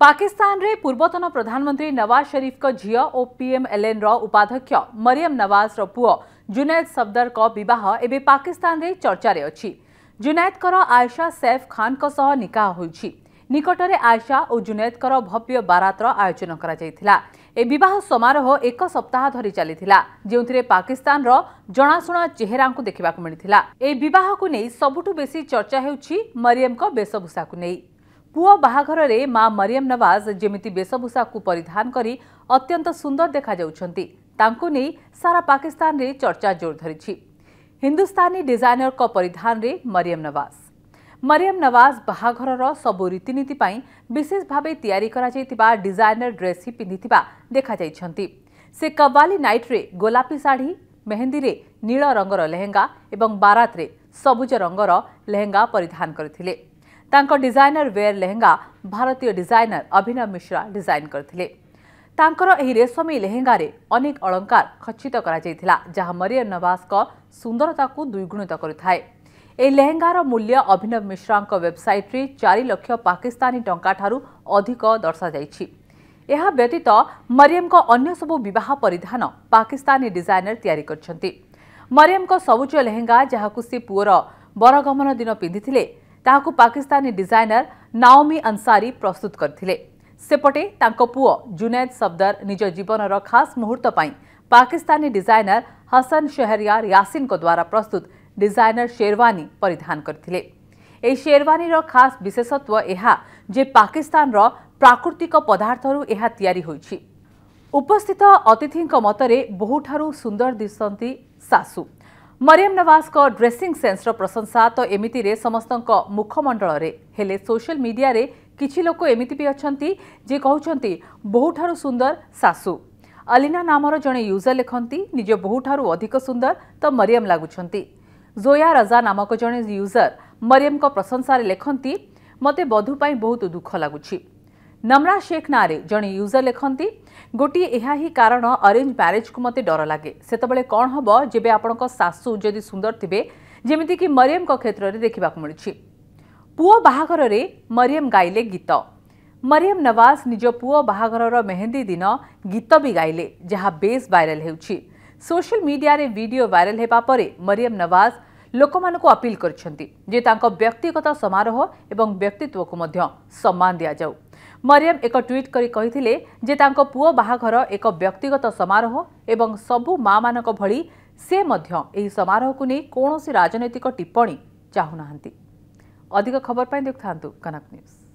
पाकिस्तान रे पूर्वतन प्रधानमंत्री नवाज शरीफ का झील और पीएमएलएन उपाध्यक्ष मरियम नवाज रु जुनैद सफदर बह पाकिस्तान रे चर्चा रे अच्छी जुनैद आयशा सैफ खान को सह निकाह हो निकटने आयशा और जुनैद भव्य बारातर आयोजन करवाह समारोह एक सप्ताह धरी चली जो पाकिस्तान जनाशुना चेहेरा देखा मिलता को नहीं सबुठ बेसी चर्चा होरियम बेशभूषा को नहीं ପୁଅ ବାହାଘରରେ ମା ମରିୟମ ନୱାଜ ଯେମିତି ବେଶଭୂଷାକୁ ପରିଧାନ କରି ଅତ୍ୟନ୍ତ ସୁନ୍ଦର ଦେଖାଯାଉଛନ୍ତି ତାଙ୍କୁ ନେଇ ସାରା ପାକିସ୍ତାନରେ ଚର୍ଚ୍ଚା ଜୋର ଧରିଛି ହିନ୍ଦୁସ୍ତାନୀ ଡିଜାଇନରଙ୍କ ପରିଧାନରେ ମରିୟମ ନୱାଜ ମରିୟମ ନୱାଜ ବାହାଘରର ସବୁ ରୀତିନୀତି ପାଇଁ ବିଶେଷ ଭାବେ ତିଆରି କରାଯାଇଥିବା ଡିଜାଇନର ଡ୍ରେସ୍ ହିଁ ପିନ୍ଧିଥିବା ଦେଖାଯାଇଛନ୍ତି ସେ କବାଲି ନାଇଟ୍ରେ ଗୋଲାପୀ ଶାଢ଼ୀ ମେହେନ୍ଦିରେ ନୀଳ ରଙ୍ଗର ଲେହେଙ୍ଗା ଏବଂ ବାରାତରେ ସବୁଜ ରଙ୍ଗର ଲେହେଙ୍ଗା ପରିଧାନ କରିଥିଲେ डिजाइनर वेयर लेहंगा भारतीय डिजाइनर अभिनव मिश्रा डिजाइन करते रेशमी लेहंगारे अनेक अलंकार खचित करियन नवास सुंदरता को द्विगुणित करें यह लेहंगार मूल्य अभिनव मिश्रा वेबसाइट चार लक्ष पाकिस्तानी टंका ठार्क दर्शाई यह व्यतीत मरियम को अन्य सब बह परिधान पाकिस्तानी डिजाइनर तैयारी मरियम को सबुज लेहंगा जहाँ से पुओर बरगमन दिन पिंधि ତାହାକୁ ପାକିସ୍ତାନୀ ଡିଜାଇନର ନାଓମି ଅନସାରୀ ପ୍ରସ୍ତୁତ କରିଥିଲେ ସେପଟେ ତାଙ୍କ ପୁଅ ଜୁନେଦ ସବଦର ନିଜ ଜୀବନର ଖାସ୍ ମୁହୂର୍ତ୍ତ ପାଇଁ ପାକିସ୍ତାନୀ ଡିଜାଇନର ହସନ ଶେହରିୟାର ୟାସିନଙ୍କ ଦ୍ୱାରା ପ୍ରସ୍ତୁତ ଡିଜାଇନର ଶେରୱାନୀ ପରିଧାନ କରିଥିଲେ ଏହି ଶେରୱାନୀର ଖାସ୍ ବିଶେଷତ୍ୱ ଏହା ଯେ ପାକିସ୍ତାନର ପ୍ରାକୃତିକ ପଦାର୍ଥରୁ ଏହା ତିଆରି ହୋଇଛି ଉପସ୍ଥିତ ଅତିଥିଙ୍କ ମତରେ ବହୁଠାରୁ ସୁନ୍ଦର ଦିଶନ୍ତି ଶାଶୁ मरियम नवाजको ड्रेसिङ सेन्स र प्रशंसा त मुखमंडल समस्तमण्डल हो सोसिया मिडिया कि लोक जे एमि अहुठु सुन्दर सासु अलिना नाम र जे युजर लेख्ने निज बहुठु अधिक सुन्दर त मरियम लागुन रजा नामक जन युजर मरियमको प्रशंसार लेखा मते बधूप बहुत दुख लागु नम्रा शेख नारे जड़े यूजर लिखती गोटे कारण अरेज म्यारेज को मत डर लगे से कौन हम जब आपण शाशु जदि सुंदर थे जमीक मरियम क्षेत्र में देखा मिली पुओ बाहा मरियम गाइले गीत मरियम नवाज निज पु बाघर मेहंदी दिन गीत भी गायले जहाँ बेस भाइराल होशियाल मीडिया भिड भाइराल होगापर मरियम नवाज ଲୋକମାନଙ୍କୁ ଅପିଲ କରିଛନ୍ତି ଯେ ତାଙ୍କ ବ୍ୟକ୍ତିଗତ ସମାରୋହ ଏବଂ ବ୍ୟକ୍ତିତ୍ୱକୁ ମଧ୍ୟ ସମ୍ମାନ ଦିଆଯାଉ ମରିୟମ ଏକ ଟ୍ୱିଟ୍ କରି କହିଥିଲେ ଯେ ତାଙ୍କ ପୁଅ ବାହାଘର ଏକ ବ୍ୟକ୍ତିଗତ ସମାରୋହ ଏବଂ ସବୁ ମାମାନଙ୍କ ଭଳି ସେ ମଧ୍ୟ ଏହି ସମାରୋହକୁ ନେଇ କୌଣସି ରାଜନୈତିକ ଟିପ୍ପଣୀ ଚାହୁଁନାହାନ୍ତି ଅଧିକ ଖବର ପାଇଁ ଦେଖୁଥାନ୍ତୁ କନକ ନ୍ୟୁଜ୍